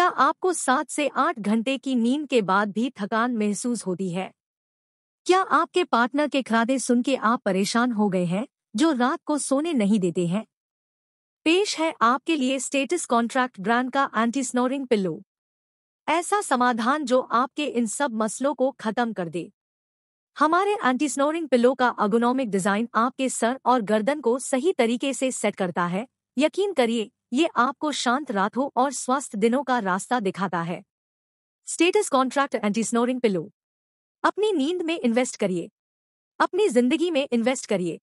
क्या आपको सात से आठ घंटे की नींद के बाद भी थकान महसूस होती है क्या आपके पार्टनर के खरादे सुन के आप परेशान हो गए हैं जो रात को सोने नहीं देते हैं पेश है आपके लिए स्टेटस कॉन्ट्रैक्ट ब्रांड का एंटी स्नोरिंग पिल्लो ऐसा समाधान जो आपके इन सब मसलों को खत्म कर दे हमारे एंटी स्नोरिंग पिल्लो का अगोनॉमिक डिजाइन आपके सर और गर्दन को सही तरीके से सेट करता है यकीन करिए ये आपको शांत रातों और स्वस्थ दिनों का रास्ता दिखाता है status contract anti snoring pillow अपनी नींद में इन्वेस्ट करिए अपनी जिंदगी में इन्वेस्ट करिए